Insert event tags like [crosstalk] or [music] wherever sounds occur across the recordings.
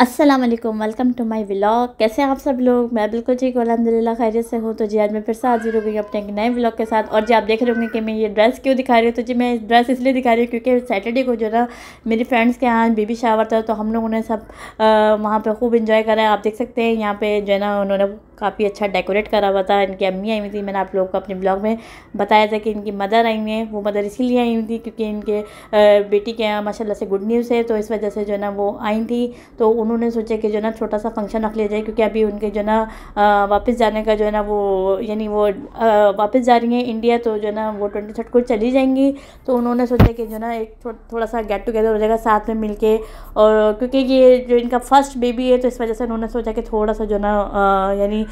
अस्सलाम वालेकुम welcome to my vlog कैसे हैं आप सब लोग मैं बिल्कुल ठीक हूँ अलहमदिल्ला खैरियत से हूँ तो जी आज मैं फिर से हाजिर हो गई अपने एक नए व्लॉग के साथ और जी आप देख रहे होंगे कि मैं ये ड्रेस क्यों दिखा रही हूँ तो जी मैं ड्रेस इसलिए दिखा रही हूँ क्योंकि सैटरडे को जो ना मेरी फ्रेंड्स के यहाँ बेबी शावर था तो हम लोगों ने सब वहाँ पर खूब इन्जॉय करा है आप देख सकते हैं यहाँ पर जो है ना उन्होंने काफ़ी अच्छा डेकोरेट करा हुआ था इनकी अम्मी आई हुई थी मैंने आप लोगों को अपने ब्लॉग में बताया था कि इनकी मदर आई हुई हैं वो मदर इसीलिए आई हुई थी क्योंकि इनके बेटी के यहाँ माशाल्लाह से गुड न्यूज़ है तो इस वजह से जो है ना वो आई थी तो उन्होंने सोचा कि जो है ना छोटा सा फंक्शन रख लिया जाए क्योंकि अभी उनके जो है ना वापस जाने का जो है ना वो यानी वो वापस जा रही हैं इंडिया तो जो है ना वो ट्वेंटी थर्ड को चली जाएंगी तो उन्होंने सोचा कि जो है ना एक थो, थोड़ा सा गेट टुगेदर हो जाएगा साथ में मिल के और क्योंकि ये जो इनका फर्स्ट बेबी है तो इस वजह से उन्होंने सोचा कि थोड़ा सा जो है ना यानी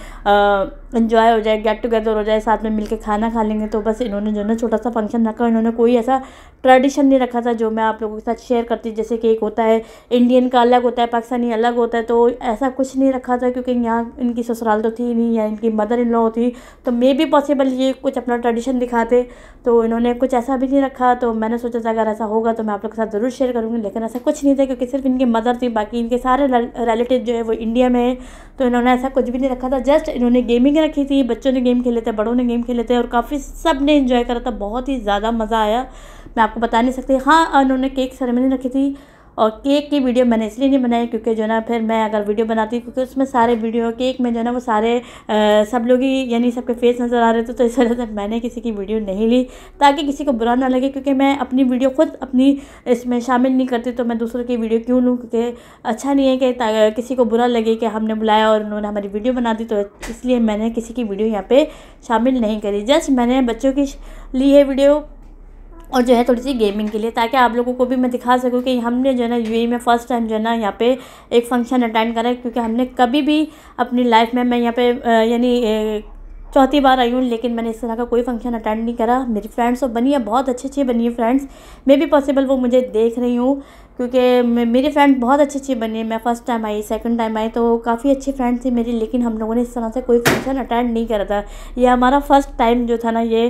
इन्जॉय हो जाए गेट टुगेदर हो जाए साथ में मिलके खाना खा लेंगे तो बस इन्होंने जो ना छोटा सा फंक्शन रखा इन्होंने कोई ऐसा ट्रेडिशन नहीं रखा था जो मैं आप लोगों के साथ शेयर करती जैसे कि एक होता है इंडियन का अलग होता है पाकिस्तानी अलग होता है तो ऐसा कुछ नहीं रखा था क्योंकि यहाँ इनकी ससुराल तो थी नहीं या इनकी मदर इन लॉ थी तो मे भी पॉसिबल ये कुछ अपना ट्रेडिशन दिखाते तो इन्होंने कुछ ऐसा भी नहीं रखा तो मैंने सोचा था अगर ऐसा होगा तो मैं आप लोग के साथ ज़रूर शेयर करूँगी लेकिन ऐसा कुछ नहीं था क्योंकि सिर्फ इनकी मदर थी बाकी इनके सारे रिलेटिव जो है वो इंडिया में है तो इन्होंने ऐसा कुछ भी नहीं रखा था जस्ट इन्होंने गेमिंग मीटिंगें रखी थी बच्चों ने गेम खेले थे बड़ों ने गेम खेले थे और काफ़ी सब ने इन्जॉय करा था बहुत ही ज़्यादा मज़ा आया मैं आपको बता नहीं सकती हाँ उन्होंने केक सेरेमनी रखी थी और केक की वीडियो मैंने इसलिए नहीं बनाई क्योंकि जो ना फिर मैं अगर वीडियो बनाती क्योंकि उसमें सारे वीडियो केक में जो ना वो सारे आ, सब लोग ही यानी सबके फेस नज़र आ रहे थे तो इस वजह से मैंने किसी की वीडियो नहीं ली ताकि किसी को बुरा ना लगे क्योंकि मैं अपनी वीडियो खुद अपनी इसमें शामिल नहीं करती तो मैं दूसरों की वीडियो क्यों लूँ क्योंकि अच्छा नहीं है कि किसी को बुरा लगे कि हमने बुलाया और उन्होंने हमारी वीडियो बना दी तो इसलिए मैंने किसी की वीडियो यहाँ पर शामिल नहीं करी जस्ट मैंने बच्चों की ली है वीडियो और जो है थोड़ी सी गेमिंग के लिए ताकि आप लोगों को भी मैं दिखा सकूँ कि हमने जो है ना यूएई में फ़र्स्ट टाइम जो है ना यहाँ पे एक फंक्शन अटेंड करा है क्योंकि हमने कभी भी अपनी लाइफ में मैं यहाँ पे यानी चौथी बार आई हूँ लेकिन मैंने इस तरह का कोई फंक्शन अटेंड नहीं करा मेरी फ्रेंड्स तो बनी है बहुत अच्छी अच्छी बनी है फ्रेंड्स मे भी पॉसिबल वो मुझे देख रही हूँ क्योंकि मेरे फ्रेंड बहुत अच्छे अच्छे बने मैं फ़र्स्ट टाइम आई सेकंड टाइम आई तो काफ़ी अच्छे फ्रेंड थे मेरे लेकिन हम लोगों ने इस तरह से कोई फंक्शन अटेंड नहीं करा था यह हमारा फर्स्ट टाइम जो था ना ये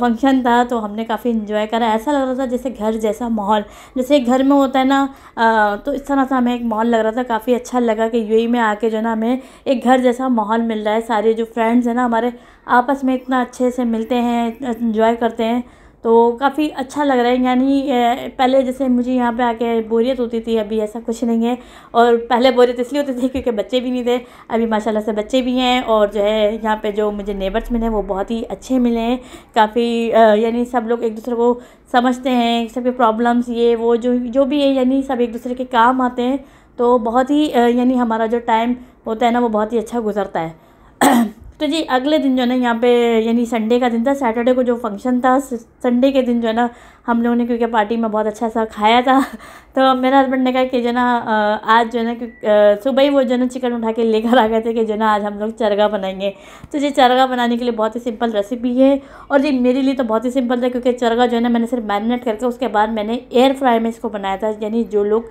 फंक्शन था तो हमने काफ़ी इन्जॉय करा ऐसा लग रहा था जैसे घर जैसा माहौल जैसे घर में होता है ना आ, तो इस तरह से हमें एक माहौल लग रहा था काफ़ी अच्छा लगा कि यू में आके जो ना हमें एक घर जैसा माहौल मिल रहा है सारे जो फ्रेंड्स हैं ना हमारे आपस में इतना अच्छे से मिलते हैं इन्जॉय करते हैं तो काफ़ी अच्छा लग रहा है यानी पहले जैसे मुझे यहाँ पे आके बोरियत होती थी अभी ऐसा कुछ नहीं है और पहले बोरियत इसलिए होती थी क्योंकि बच्चे भी नहीं थे अभी माशाल्लाह से बच्चे भी हैं और जो है यहाँ पे जो मुझे नेबर्स मिले वो बहुत ही अच्छे मिले हैं काफ़ी यानी सब लोग एक दूसरे को समझते हैं सबके प्रॉब्लम्स ये वो जो जो भी है यानी सब एक दूसरे के काम आते हैं तो बहुत ही यानी हमारा जो टाइम होता है ना वो बहुत ही अच्छा गुजरता है [clears throat] तो जी अगले दिन जो है ना यहाँ पे यानी संडे का दिन था सैटरडे को जो फंक्शन था संडे के दिन जो है ना हम लोगों ने क्योंकि पार्टी में बहुत अच्छा सा खाया था [laughs] तो मेरे हस्बैंड ने कहा कि जो ना आज जो है ना सुबह ही वो जो ना चिकन उठा के लेकर आ गए थे कि जो ना आज हम लोग चरगा बनाएंगे तो जी चरगा बनाने के लिए बहुत ही सिंपल रेसिपी है और जी मेरे लिए तो बहुत ही सिंपल था क्योंकि चरगा जो है ना मैंने सिर्फ मैरिनेट करके उसके बाद मैंने एयर फ्राई में इसको बनाया था यानी जो लोग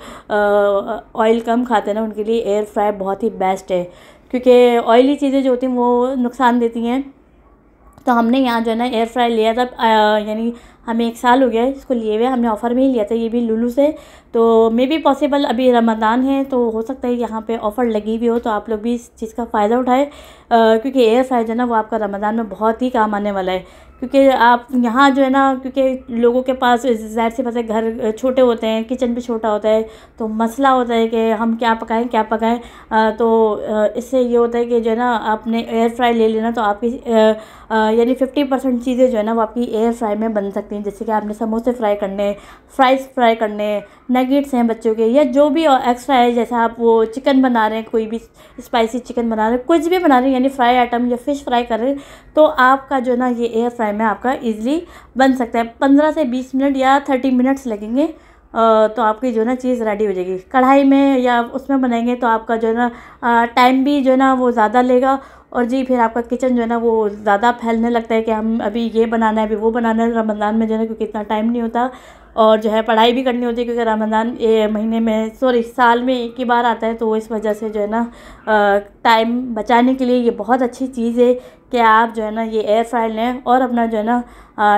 ऑयल कम खाते हैं ना उनके लिए एयर फ्राई बहुत ही बेस्ट है क्योंकि ऑयली चीज़ें जो होती हैं वो नुकसान देती हैं तो हमने यहाँ जो है ना एयर फ्राई लिया था यानी हमें एक साल हो गया है इसको लिए हुए हमने ऑफ़र में ही लिया था ये भी लुलू से तो मे बी पॉसिबल अभी रमज़ान है तो हो सकता है यहाँ पे ऑफ़र लगी हुई हो तो आप लोग भी इस चीज़ का फ़ायदा उठाएं क्योंकि एयर फ्राई जो है ना वो आपका रमज़ान में बहुत ही काम आने वाला है क्योंकि आप यहाँ जो है ना क्योंकि लोगों के पास ज़ाहिर सी पता है घर छोटे होते हैं किचन भी छोटा होता है तो मसला होता है कि हम क्या पकाएं क्या पकाएं तो इससे ये होता है कि जो है ना आपने एयर फ्राई ले लेना तो आपकी यानी फिफ्टी परसेंट चीज़ें जो है ना वो आपकी एयर फ्राई में बन सकती हैं जैसे कि आपने समोसे फ्राई करने फ्राइज़ फ्राई करने नगेट्स हैं बच्चों के या जो भी एक्स्ट्रा है जैसा आप वो चिकन बना रहे हैं कोई भी स्पाइसी चिकन बना रहे हैं कुछ भी बना रहे हैं यानी फ्राई आइटम या फ़िश फ्राई कर रहे तो आपका जो ना ये एयर फ्राई में आपका ईजिली बन सकता है पंद्रह से बीस मिनट या थर्टी मिनट्स लगेंगे तो आपकी जो ना चीज़ रेडी हो जाएगी कढ़ाई में या उसमें बनाएंगे तो आपका जो ना टाइम भी जो ना वो ज़्यादा लेगा और जी फिर आपका किचन जो है ना वो ज़्यादा फैलने लगता है कि हम अभी ये बनाना है अभी वो बनाना है रमज़ान में जो है ना क्योंकि इतना टाइम नहीं होता और जो है पढ़ाई भी करनी होती है क्योंकि रमज़ान ये महीने में सॉरी साल में एक ही बार आता है तो इस वजह से जो है ना टाइम बचाने के लिए ये बहुत अच्छी चीज़ है कि आप जो है ना ये एयर फ्रायर लें और अपना जो है ना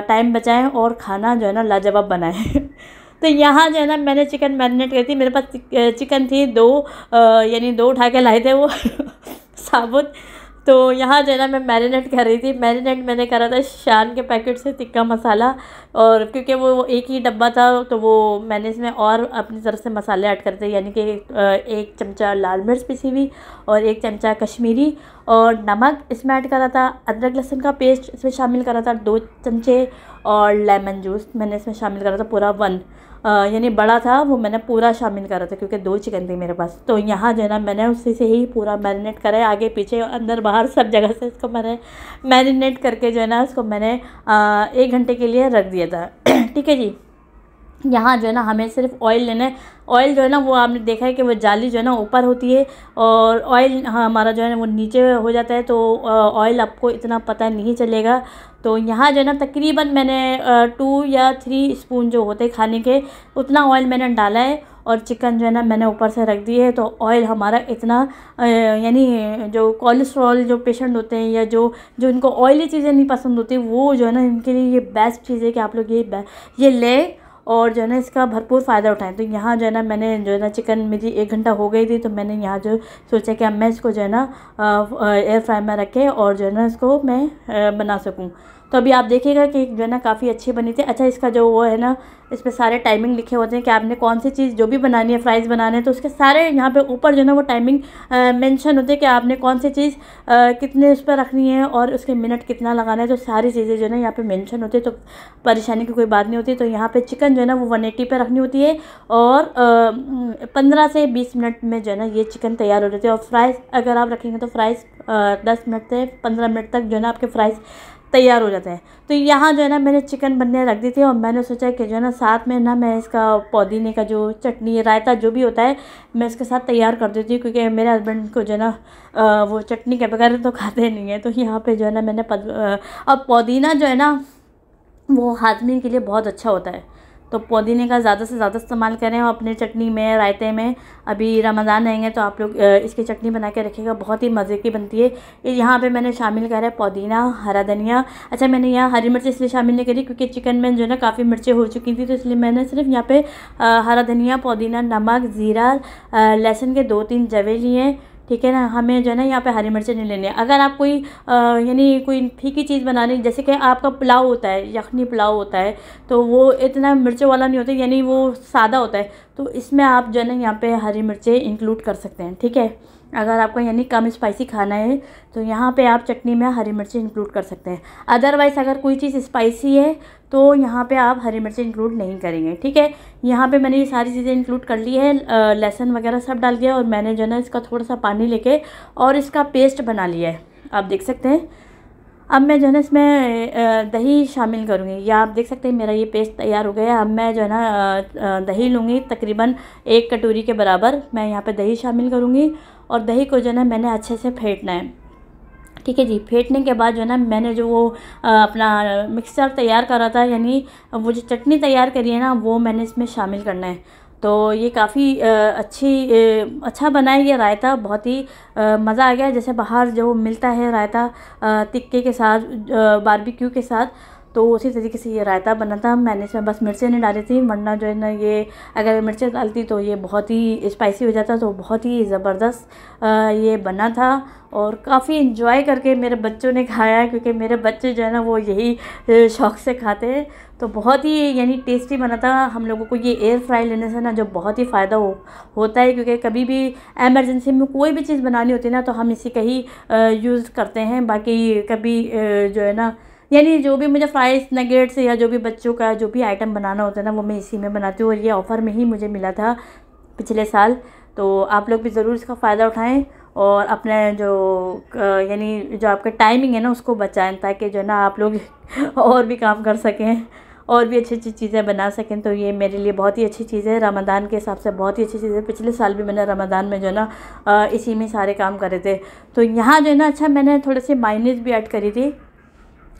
टाइम बचाएँ और खाना जो है ना लाजवाब बनाएँ [laughs] तो यहाँ जो है ना मैंने चिकन मैरिनेट करी थी मेरे पास चिकन थी दो यानी दो उठा के लाए थे वो [laughs] साबुत तो यहाँ जो है ना मैं मैरिनेट कर रही थी मैरिनेट मैंने करा था शान के पैकेट से टिक्का मसाला और क्योंकि वो एक ही डब्बा था तो वो मैंने इसमें और अपनी तरफ से मसाले ऐड करते यानी कि एक चमचा लाल मिर्च पिसी हुई और एक चमचा कश्मीरी और नमक इसमें ऐड करा था अदरक लहसुन का पेस्ट इसमें शामिल करा था दो चमचे और लेमन जूस मैंने इसमें शामिल करा था पूरा वन यानी बड़ा था वो मैंने पूरा शामिल करा था क्योंकि दो चिकन थी मेरे पास तो यहाँ जो है ना मैंने उसी से ही पूरा मैरिनेट करा आगे पीछे अंदर बाहर सब जगह से इसको मैंने मैरिनेट करके जो है ना उसको मैंने एक घंटे के लिए रख दिया था [clears throat] ठीक है जी यहाँ जो है ना हमें सिर्फ ऑयल लेना है ऑयल जो है ना वो आपने देखा है कि वो जाली जो है ना ऊपर होती है और ऑयल हमारा जो है ना वो नीचे हो जाता है तो ऑयल आपको इतना पता नहीं चलेगा तो यहाँ जो है ना तकरीबन मैंने टू या थ्री स्पून जो होते हैं खाने के उतना ऑयल मैंने डाला है और चिकन जो है ना मैंने ऊपर से रख दी है तो ऑयल हमारा इतना यानी जो कोलेस्ट्रॉल जो पेशेंट होते हैं या जो जो इनको ऑयली चीज़ें नहीं पसंद होती वो जो है ना इनके लिए ये बेस्ट चीज़ है कि आप लोग ये ये लें और जो है ना इसका भरपूर फ़ायदा उठाएँ तो यहाँ जो है ना मैंने जो है ना चिकन मेरी एक घंटा हो गई थी तो मैंने यहाँ जो सोचा कि अब मैं इसको जो है ना एयर फ्राई में रखें और जो है ना इसको मैं बना सकूँ तो अभी आप देखिएगा केक जो है ना काफ़ी अच्छे बनी थे अच्छा इसका जो वो है ना इस पर सारे टाइमिंग लिखे होते हैं कि आपने कौन सी चीज़ जो भी बनानी है फ्राइज़ बनाने हैं तो उसके सारे यहाँ पे ऊपर जो है ना वो टाइमिंग मेंशन होते हैं कि आपने कौन सी चीज़ आ, कितने उस पर रखनी है और उसके मिनट कितना लगाना है तो सारी चीज़ें जो है ना यहाँ पर मैंशन होती है तो परेशानी की कोई बात नहीं होती तो यहाँ पर चिकन जो है ना वो वन एटी रखनी होती है और पंद्रह से बीस मिनट में जो है ना ये चिकन तैयार हो जाती है और फ्राइज़ अगर आप रखेंगे तो फ्राइज़ दस मिनट से पंद्रह मिनट तक जो है ना आपके फ्राइज़ तैयार हो जाता है तो यहाँ जो है ना मैंने चिकन बनने रख दी थी और मैंने सोचा कि जो है ना साथ में ना मैं इसका पुदीने का जो चटनी रायता जो भी होता है मैं इसके साथ तैयार कर देती हूँ क्योंकि मेरे हस्बैंड को जो है ना वो चटनी के बगैर तो खाते नहीं है तो यहाँ पर जो है ना मैंने पद, अब पौदीना जो है ना वो हाजमी के लिए बहुत अच्छा होता है तो पुदीने का ज़्यादा से ज़्यादा इस्तेमाल करें और अपने चटनी में रायते में अभी रमज़ान आएंगे तो आप लोग इसकी चटनी बना के रखेगा बहुत ही मज़े की बनती है यहाँ पे मैंने शामिल करा है पुदीना हरा धनिया अच्छा मैंने यहाँ हरी मिर्च इसलिए शामिल नहीं करी क्योंकि चिकन में जो है ना काफ़ी मिर्चें हो चुकी थी तो इसलिए मैंने सिर्फ यहाँ पर हरा धनिया पुदीना नमक ज़ीरा लहसुन के दो तीन जवे लिए ठीक है ना हमें जो है ना यहाँ पे हरी मिर्चें नहीं लेनी अगर आप कोई यानी कोई फीकी चीज़ बना रही जैसे कि आपका पुलाव होता है यखनी पुलाव होता है तो वो इतना मिर्चों वाला नहीं होता यानी वो सादा होता है तो इसमें आप जो है ना यहाँ पर हरी मिर्चें इंक्लूड कर सकते हैं ठीक है अगर आपको यानी कम स्पाइसी खाना है तो यहाँ पे आप चटनी में हरी मिर्ची इंक्लूड कर सकते हैं अदरवाइज़ अगर कोई चीज़ स्पाइसी है तो यहाँ पे आप हरी मिर्ची इंक्लूड नहीं करेंगे ठीक है यहाँ पे मैंने ये सारी चीज़ें इंक्लूड कर ली है लहसन वगैरह सब डाल दिया और मैंने जो है ना इसका थोड़ा सा पानी लेके और इसका पेस्ट बना लिया है आप देख सकते हैं अब मैं जो है ना इसमें दही शामिल करूँगी या आप देख सकते हैं मेरा ये पेस्ट तैयार हो गया है अब मैं जो है ना दही लूँगी तकरीबन एक कटोरी के बराबर मैं यहाँ पे दही शामिल करूँगी और दही को जो है ना मैंने अच्छे से फेंटना है ठीक है जी फेंटने के बाद जो है ना मैंने जो वो अपना मिक्सचर तैयार करा था यानी वो जो चटनी तैयार करी है ना वो मैंने इसमें शामिल करना है तो ये काफ़ी अच्छी अच्छा बना है ये रायता बहुत ही मज़ा आ गया जैसे बाहर जो मिलता है रायता टिक्के के साथ बारबेक्यू के साथ तो उसी तरीके से ये रायता बना था मैंने इसमें बस मिर्चें नहीं डाली थी वरना जो है ना ये अगर मिर्चें डालती तो ये बहुत ही स्पाइसी हो जाता तो बहुत ही ज़बरदस्त ये बना था और काफ़ी इन्जॉय करके मेरे बच्चों ने खाया क्योंकि मेरे बच्चे जो है ना वो यही शौक़ से खाते हैं तो बहुत ही यानी टेस्टी बना था हम लोगों को ये एयर फ्राई लेने से ना जो बहुत ही फ़ायदा हो होता है क्योंकि कभी भी एमरजेंसी में कोई भी चीज़ बनानी होती है ना तो हम इसी का ही यूज़ करते हैं बाकी कभी जो है ना यानी जो भी मुझे फ्राइज नगेट्स या जो भी बच्चों का जो भी आइटम बनाना होता है ना वो मैं इसी में बनाती हूँ और ये ऑफ़र में ही मुझे मिला था पिछले साल तो आप लोग भी ज़रूर इसका फ़ायदा उठाएँ और अपने जो यानी जो आपका टाइमिंग है ना उसको बचाएं ताकि जो ना आप लोग [laughs] और भी काम कर सकें और भी अच्छी अच्छी चीज़ें बना सकें तो ये मेरे लिए बहुत ही अच्छी चीज़ है रमदान के हिसाब से बहुत ही अच्छी चीज़ है पिछले साल भी मैंने रमदान में जो है ना इसी में सारे काम करे थे तो यहाँ जो है ना अच्छा मैंने थोड़े से माइनस भी ऐड करी थी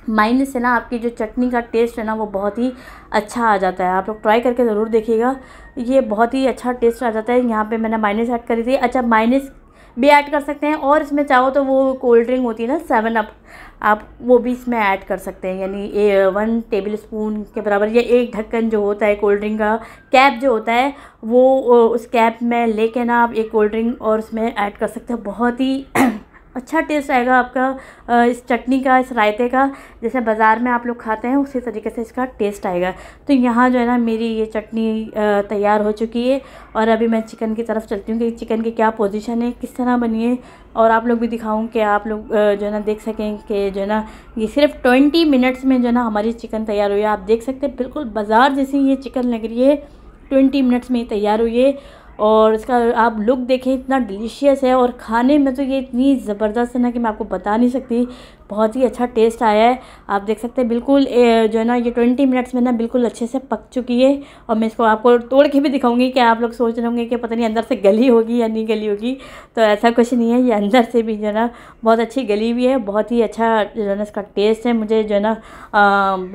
माइंड से ना आपकी जो चटनी का टेस्ट है ना वो बहुत ही अच्छा आ जाता है आप लोग ट्राई करके ज़रूर देखिएगा ये बहुत ही अच्छा टेस्ट आ जाता है यहाँ पे मैंने माइनस ऐड करी थी अच्छा माइनस भी ऐड कर सकते हैं और इसमें चाहो तो वो कोल्ड ड्रिंक होती है ना सेवन अप आप वो भी इसमें ऐड कर सकते हैं यानी ए वन टेबल स्पून के बराबर या एक ढक्कन जो होता है कोल्ड ड्रिंक का कैप जो होता है वो उस कैप में लेके ना आप एक कोल्ड ड्रिंक और उसमें ऐड कर सकते हो बहुत ही अच्छा टेस्ट आएगा आपका इस चटनी का इस रायते का जैसे बाज़ार में आप लोग खाते हैं उसी तरीके से इसका टेस्ट आएगा तो यहाँ जो है ना मेरी ये चटनी तैयार हो चुकी है और अभी मैं चिकन की तरफ चलती हूँ कि चिकन की क्या पोजीशन है किस तरह बनी है और आप लोग भी दिखाऊँ कि आप लोग जो है ना देख सकें कि जो है ना ये सिर्फ ट्वेंटी मिनट्स में जो है ना हमारी चिकन तैयार हुई है आप देख सकते हैं बिल्कुल बाज़ार जैसी ये चिकन लग रही है ट्वेंटी मिनट्स में तैयार हुई है और इसका आप लुक देखें इतना डिलीशियस है और खाने में तो ये इतनी ज़बरदस्त है ना कि मैं आपको बता नहीं सकती बहुत ही अच्छा टेस्ट आया है आप देख सकते हैं बिल्कुल जो है ना ये ट्वेंटी मिनट्स में ना बिल्कुल अच्छे से पक चुकी है और मैं इसको आपको तोड़ के भी दिखाऊंगी कि आप लोग सोच रहे होंगे कि पता नहीं अंदर से गली होगी या नहीं गली होगी तो ऐसा कुछ नहीं है ये अंदर से भी जो है ना बहुत अच्छी गली हुई है बहुत ही अच्छा जो है ना इसका टेस्ट है मुझे जो है ना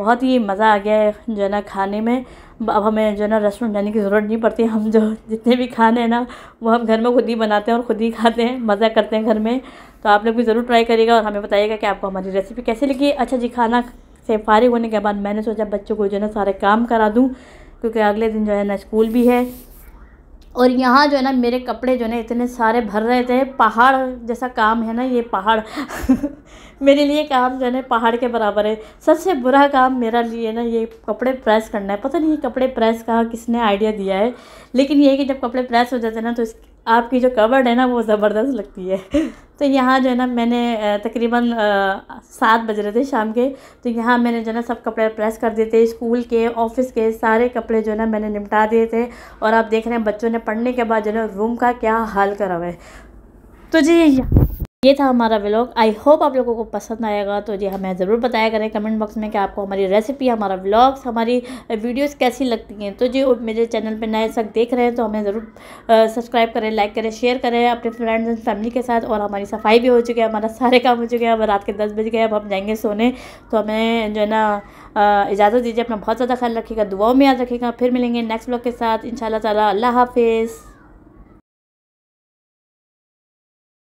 बहुत ही मज़ा आ गया है जो है ना खाने में अब हमें जो है ना रेस्टोरेंट जाने की ज़रूरत नहीं पड़ती हम जो जितने भी खाने हैं ना वो हम घर में खुद ही बनाते हैं और खुद ही खाते हैं मज़ा करते हैं घर में तो आप लोग भी ज़रूर ट्राई करिएगा और हमें बताइएगा कि आपको हमारी रेसिपी कैसी लगी अच्छा जी खाना से फारिग होने के बाद मैंने सोचा बच्चों को जो है ना सारे काम करा दूँ क्योंकि अगले दिन जो है ना स्कूल भी है और यहाँ जो है ना मेरे कपड़े जो है ना इतने सारे भर रहे थे पहाड़ जैसा काम है ना ये पहाड़ [laughs] मेरे लिए काम जो है ना पहाड़ के बराबर है सबसे बुरा काम मेरा लिए ना ये कपड़े प्रेस करना है पता नहीं ये कपड़े प्रेस का किसने आइडिया दिया है लेकिन ये है कि जब कपड़े प्रेस हो जाते हैं ना तो इस आपकी जो कबर्ड है ना वो ज़बरदस्त लगती है तो यहाँ जो है ना मैंने तकरीबन सात बज रहे थे शाम के तो यहाँ मैंने जो है ना सब कपड़े प्रेस कर दिए थे स्कूल के ऑफिस के सारे कपड़े जो है ना मैंने निपटा दिए थे और आप देख रहे हैं बच्चों ने पढ़ने के बाद जो है ना रूम का क्या हाल करा हुआ है तो जी ये था हमारा व्लॉग आई होप आप लोगों को पसंद आएगा तो जी हमें हाँ, ज़रूर बताया करें कमेंट बॉक्स में कि आपको हमारी रेसिपी हमारा व्लॉग्स हमारी वीडियोस कैसी लगती हैं तो जी मेरे चैनल पर नए सक देख रहे हैं तो हमें ज़रूर सब्सक्राइब करें लाइक करें शेयर करें अपने फ्रेंड्स एंड फैमिली के साथ और हमारी सफाई भी हो चुकी है हमारा सारे काम हो चुके हैं अब रात के दस बज गए अब हम जाएंगे सोने तो हमें जो है ना इजाज़त दीजिए अपना बहुत ज़्यादा ख्याल रखिएगा दुआओं में याद रखेगा फिर मिलेंगे नेक्स्ट ब्लॉग के साथ इन ताला अल्लाह हाफिज़